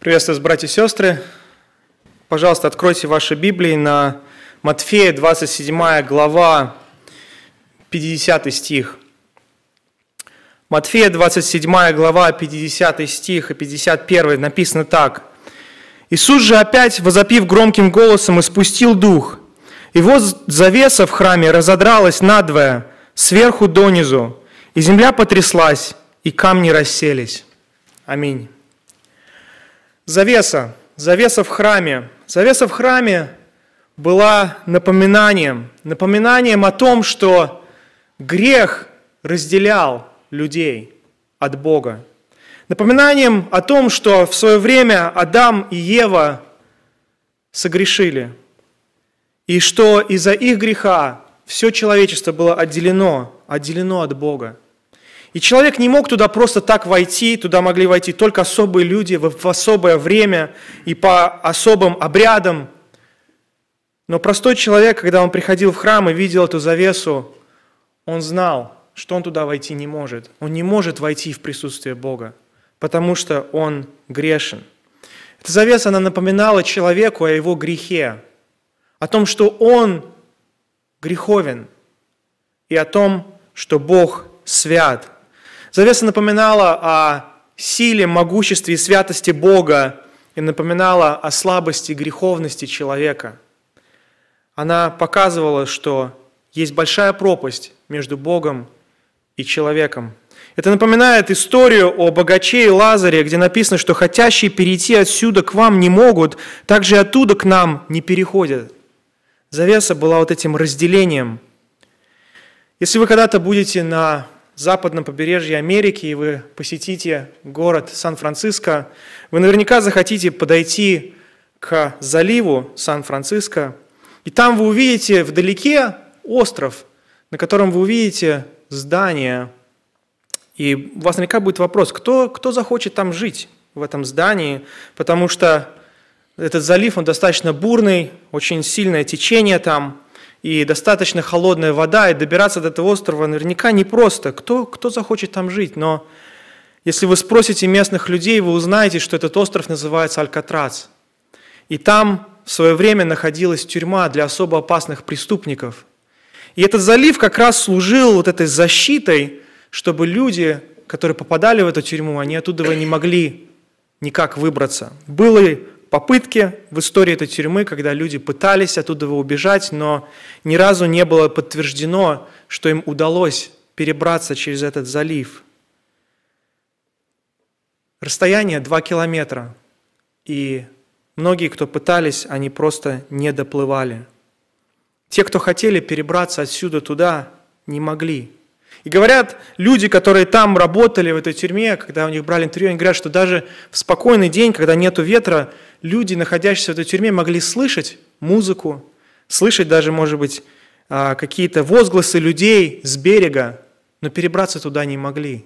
Приветствую вас, братья и сестры. Пожалуйста, откройте ваши Библии на Матфея, 27 глава, 50 стих. Матфея, 27 глава, 50 стих и 51 написано так. «Иисус же опять, возопив громким голосом, испустил дух, и вот завеса в храме разодралась надвое, сверху донизу, и земля потряслась, и камни расселись». Аминь. Завеса, завеса в храме. Завеса в храме была напоминанием, напоминанием о том, что грех разделял людей от Бога. Напоминанием о том, что в свое время Адам и Ева согрешили, и что из-за их греха все человечество было отделено, отделено от Бога. И человек не мог туда просто так войти, туда могли войти только особые люди в особое время и по особым обрядам. Но простой человек, когда он приходил в храм и видел эту завесу, он знал, что он туда войти не может. Он не может войти в присутствие Бога, потому что он грешен. Эта завеса, она напоминала человеку о его грехе, о том, что он греховен, и о том, что Бог свят – Завеса напоминала о силе, могуществе и святости Бога и напоминала о слабости и греховности человека. Она показывала, что есть большая пропасть между Богом и человеком. Это напоминает историю о богаче и Лазаре, где написано, что хотящие перейти отсюда к вам не могут, так же и оттуда к нам не переходят. Завеса была вот этим разделением. Если вы когда-то будете на западном побережье Америки, и вы посетите город Сан-Франциско, вы наверняка захотите подойти к заливу Сан-Франциско, и там вы увидите вдалеке остров, на котором вы увидите здание. И у вас наверняка будет вопрос, кто, кто захочет там жить, в этом здании, потому что этот залив, он достаточно бурный, очень сильное течение там – и достаточно холодная вода, и добираться до этого острова наверняка непросто. Кто, кто захочет там жить? Но если вы спросите местных людей, вы узнаете, что этот остров называется Алькатрас, И там в свое время находилась тюрьма для особо опасных преступников. И этот залив как раз служил вот этой защитой, чтобы люди, которые попадали в эту тюрьму, они оттуда не могли никак выбраться. Было попытки в истории этой тюрьмы, когда люди пытались оттуда убежать, но ни разу не было подтверждено, что им удалось перебраться через этот залив. Расстояние 2 километра, и многие, кто пытались, они просто не доплывали. Те, кто хотели перебраться отсюда туда, не могли – и говорят люди, которые там работали, в этой тюрьме, когда у них брали интервью, они говорят, что даже в спокойный день, когда нет ветра, люди, находящиеся в этой тюрьме, могли слышать музыку, слышать даже, может быть, а, какие-то возгласы людей с берега, но перебраться туда не могли.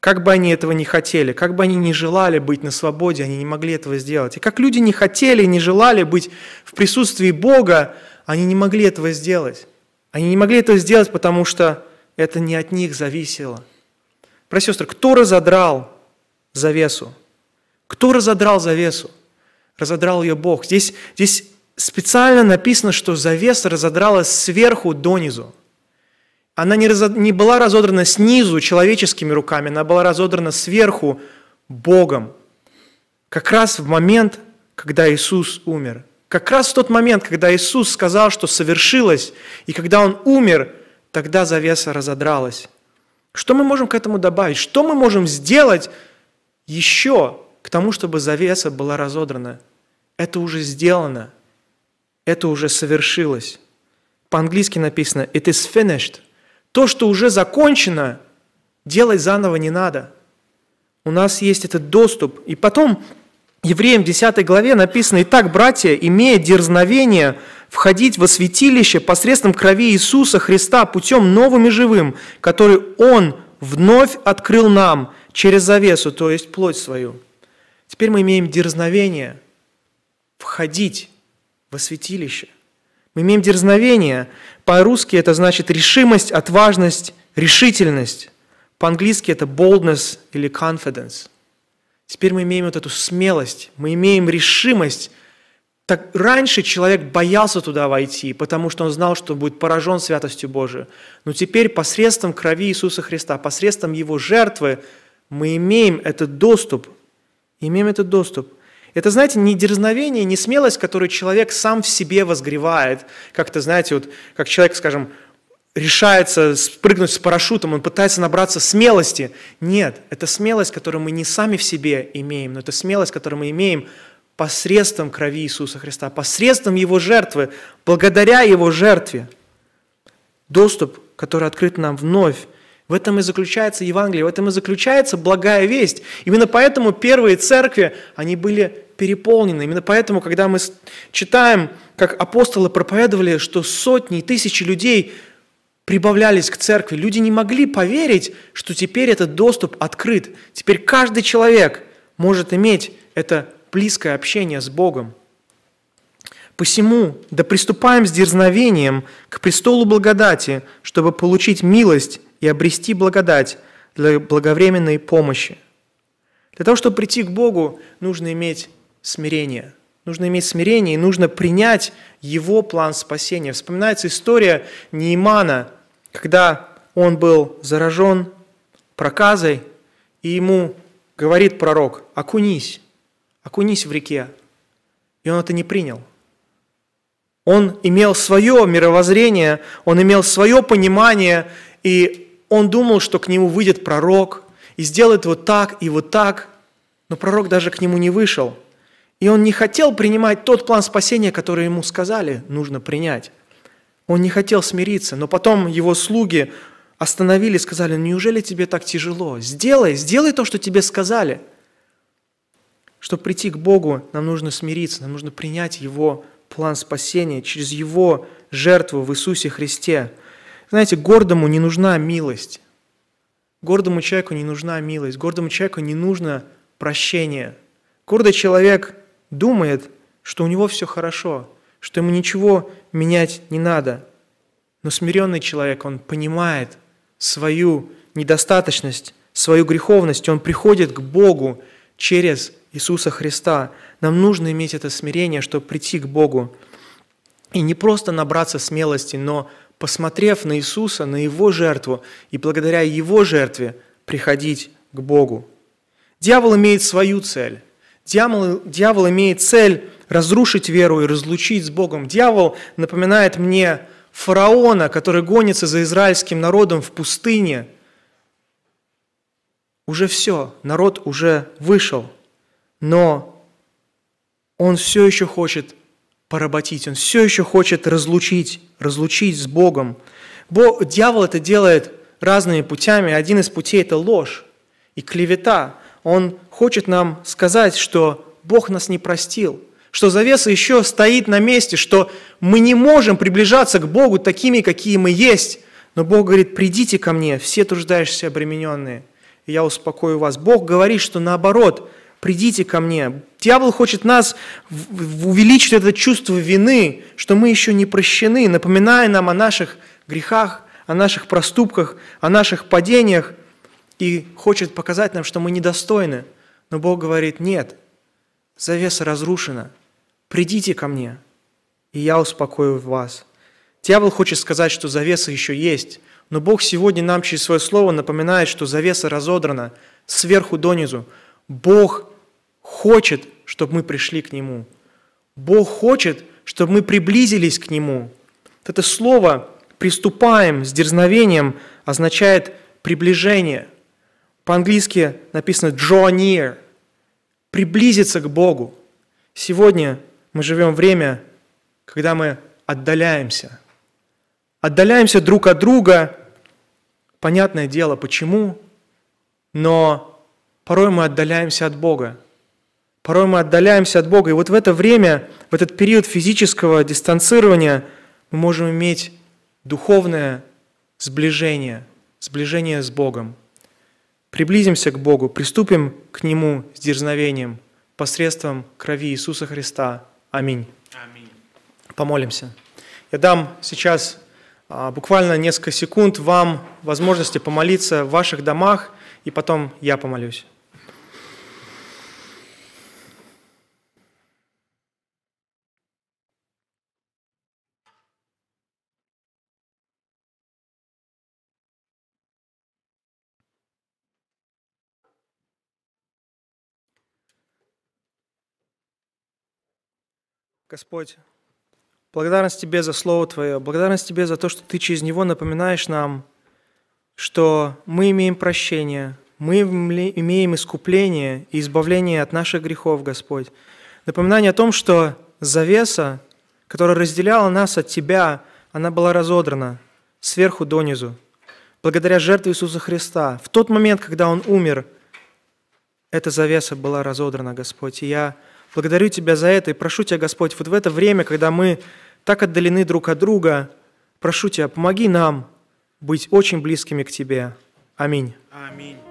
Как бы они этого не хотели, как бы они не желали быть на свободе, они не могли этого сделать. И как люди не хотели, не желали быть в присутствии Бога, они не могли этого сделать. Они не могли этого сделать, потому что это не от них зависело. Про сестры, кто разодрал завесу? Кто разодрал завесу? Разодрал ее Бог. Здесь, здесь специально написано, что завеса разодралась сверху донизу. Она не, разод... не была разодрана снизу человеческими руками, она была разодрана сверху Богом. Как раз в момент, когда Иисус умер. Как раз в тот момент, когда Иисус сказал, что совершилось, и когда Он умер, Тогда завеса разодралась. Что мы можем к этому добавить? Что мы можем сделать еще к тому, чтобы завеса была разодрана? Это уже сделано. Это уже совершилось. По-английски написано «it is finished». То, что уже закончено, делать заново не надо. У нас есть этот доступ. И потом Евреям 10 главе написано «Итак, братья, имея дерзновение входить во святилище посредством крови Иисуса Христа путем новым и живым, который Он вновь открыл нам через завесу, то есть плоть свою. Теперь мы имеем дерзновение входить во святилище. Мы имеем дерзновение. По-русски это значит решимость, отважность, решительность. По-английски это boldness или confidence. Теперь мы имеем вот эту смелость, мы имеем решимость – так раньше человек боялся туда войти, потому что он знал, что будет поражен святостью Божией. Но теперь посредством крови Иисуса Христа, посредством Его жертвы мы имеем этот доступ. Имеем этот доступ. Это, знаете, не дерзновение, не смелость, которую человек сам в себе возгревает. Как-то, знаете, вот как человек, скажем, решается спрыгнуть с парашютом, он пытается набраться смелости. Нет, это смелость, которую мы не сами в себе имеем, но это смелость, которую мы имеем – посредством крови Иисуса Христа, посредством Его жертвы, благодаря Его жертве. Доступ, который открыт нам вновь, в этом и заключается Евангелие, в этом и заключается благая весть. Именно поэтому первые церкви, они были переполнены. Именно поэтому, когда мы читаем, как апостолы проповедовали, что сотни и тысячи людей прибавлялись к церкви, люди не могли поверить, что теперь этот доступ открыт. Теперь каждый человек может иметь это близкое общение с Богом. Посему да приступаем с дерзновением к престолу благодати, чтобы получить милость и обрести благодать для благовременной помощи. Для того, чтобы прийти к Богу, нужно иметь смирение. Нужно иметь смирение и нужно принять Его план спасения. Вспоминается история Неймана, когда он был заражен проказой, и ему говорит пророк, окунись окунись в реке. И он это не принял. Он имел свое мировоззрение, он имел свое понимание, и он думал, что к нему выйдет пророк и сделает вот так и вот так, но пророк даже к нему не вышел. И он не хотел принимать тот план спасения, который ему сказали, нужно принять. Он не хотел смириться, но потом его слуги остановили и сказали, «Ну, неужели тебе так тяжело? Сделай, сделай то, что тебе сказали – чтобы прийти к Богу, нам нужно смириться, нам нужно принять Его план спасения через Его жертву в Иисусе Христе. Знаете, гордому не нужна милость. Гордому человеку не нужна милость. Гордому человеку не нужно прощение. Гордый человек думает, что у него все хорошо, что ему ничего менять не надо. Но смиренный человек, он понимает свою недостаточность, свою греховность, и он приходит к Богу через Иисуса Христа. Нам нужно иметь это смирение, чтобы прийти к Богу. И не просто набраться смелости, но посмотрев на Иисуса, на Его жертву и благодаря Его жертве приходить к Богу. Дьявол имеет свою цель. Дьявол, дьявол имеет цель разрушить веру и разлучить с Богом. Дьявол напоминает мне фараона, который гонится за израильским народом в пустыне. Уже все, народ уже вышел – но он все еще хочет поработить, он все еще хочет разлучить, разлучить с Богом. Бог, дьявол это делает разными путями. Один из путей – это ложь и клевета. Он хочет нам сказать, что Бог нас не простил, что завеса еще стоит на месте, что мы не можем приближаться к Богу такими, какие мы есть. Но Бог говорит, придите ко мне, все труждающиеся обремененные, и я успокою вас. Бог говорит, что наоборот, придите ко мне. Дьявол хочет нас увеличить это чувство вины, что мы еще не прощены, напоминая нам о наших грехах, о наших проступках, о наших падениях, и хочет показать нам, что мы недостойны. Но Бог говорит, нет, завеса разрушена, придите ко мне, и я успокою вас. Дьявол хочет сказать, что завеса еще есть, но Бог сегодня нам через свое слово напоминает, что завеса разодрана сверху донизу, Бог хочет, чтобы мы пришли к Нему. Бог хочет, чтобы мы приблизились к Нему. это слово «приступаем» с дерзновением означает приближение. По-английски написано «draw near» – приблизиться к Богу. Сегодня мы живем время, когда мы отдаляемся. Отдаляемся друг от друга. Понятное дело, почему, но Порой мы отдаляемся от Бога. Порой мы отдаляемся от Бога. И вот в это время, в этот период физического дистанцирования мы можем иметь духовное сближение, сближение с Богом. Приблизимся к Богу, приступим к Нему с дерзновением посредством крови Иисуса Христа. Аминь. Аминь. Помолимся. Я дам сейчас а, буквально несколько секунд вам возможности помолиться в ваших домах, и потом я помолюсь. Господь, благодарность Тебе за Слово Твое, благодарность Тебе за то, что Ты через него напоминаешь нам, что мы имеем прощение, мы имеем искупление и избавление от наших грехов, Господь. Напоминание о том, что завеса, которая разделяла нас от Тебя, она была разодрана сверху донизу. Благодаря жертве Иисуса Христа, в тот момент, когда Он умер, эта завеса была разодрана, Господь. И я Благодарю Тебя за это и прошу Тебя, Господь, вот в это время, когда мы так отдалены друг от друга, прошу Тебя, помоги нам быть очень близкими к Тебе. Аминь. Аминь.